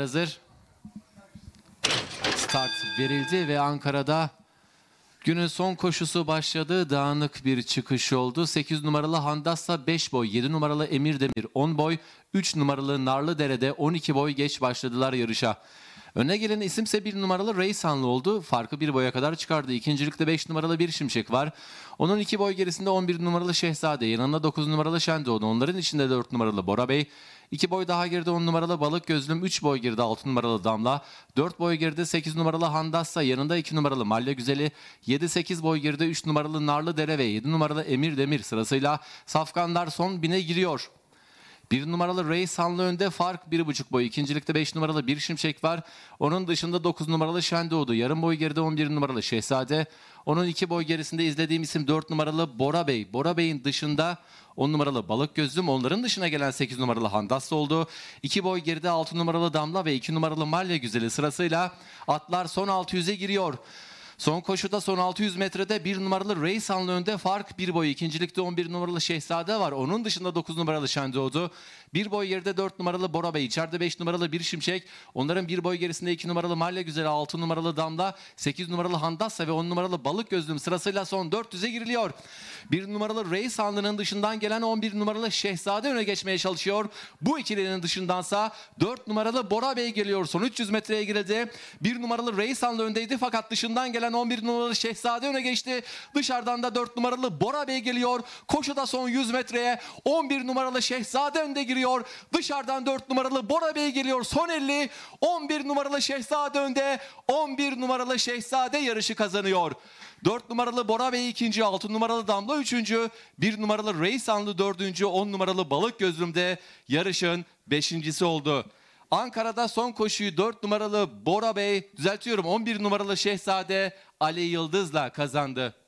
Hazır. Start verildi ve Ankara'da günün son koşusu başladı. Dağınık bir çıkış oldu. 8 numaralı Handas'la 5 boy, 7 numaralı Emir Demir 10 boy, 3 numaralı Narlı Dere'de 12 boy geç başladılar yarışa. Öne gelen isimse bir numaralı Ray Sanlı oldu. Farkı bir boya kadar çıkardı. İkincilikte 5 numaralı bir Şimşek var. Onun iki boy gerisinde 11 numaralı Şehzade, yanında 9 numaralı Şendoğan, onların içinde 4 numaralı Bora Bey, 2 boy daha geride 10 numaralı Balık Gözlüm, 3 boy geride 6 numaralı Damla, 4 boy geride 8 numaralı Handassa, yanında 2 numaralı Malle Güzeli, 7-8 boy geride 3 numaralı Narlı Dere ve 7 numaralı Emir Demir sırasıyla safkanlar son bine giriyor. Bir numaralı Ray Sanlı önde fark bir buçuk boy. İkincilikte beş numaralı Bir Şimşek var. Onun dışında dokuz numaralı Şendoğdu. Yarım boy geride on bir numaralı Şehzade. Onun iki boy gerisinde izlediğim isim dört numaralı Bora Bey. Bora Bey'in dışında on numaralı Balık Gözlüm onların dışına gelen sekiz numaralı Handas oldu. İki boy geride altı numaralı Damla ve iki numaralı Malya Güzeli sırasıyla atlar son altı 600'e giriyor. Son koşuda son 600 metrede bir numaralı Reysan'la önde fark bir boy. İkincilikte 11 numaralı Şehzade var. Onun dışında 9 numaralı Şendoğdu. Bir boy geride 4 numaralı Bora Bey. İçeride 5 numaralı Bir Şimşek. Onların bir boy gerisinde 2 numaralı Malya Güzel, 6 numaralı Damla, 8 numaralı Handassa ve 10 numaralı Balık Gözlüm sırasıyla son 400'e giriliyor. Bir numaralı Reis Hanlı'nın dışından gelen 11 numaralı Şehzade öne geçmeye çalışıyor. Bu ikilinin dışındansa 4 numaralı Bora Bey geliyor. Son 300 metreye girildi. Bir numaralı Reis Hanlı öndeydi fakat dışından gelen gelen 11 numaralı Şehzade öne geçti. Dışarıdan da 4 numaralı Bora Bey geliyor. da son 100 metreye 11 numaralı Şehzade önde giriyor. Dışarıdan 4 numaralı Bora Bey geliyor. Son 50 11 numaralı Şehzade önde. 11 numaralı Şehzade yarışı kazanıyor. 4 numaralı Bora Bey ikinci, 6 numaralı Damla üçüncü, 1 numaralı Reysanlı dördüncü, 10 numaralı Balık Gözlüm'de yarışın beşincisi oldu. Ankara'da son koşuyu 4 numaralı Bora Bey, düzeltiyorum 11 numaralı Şehzade Ali Yıldız'la kazandı.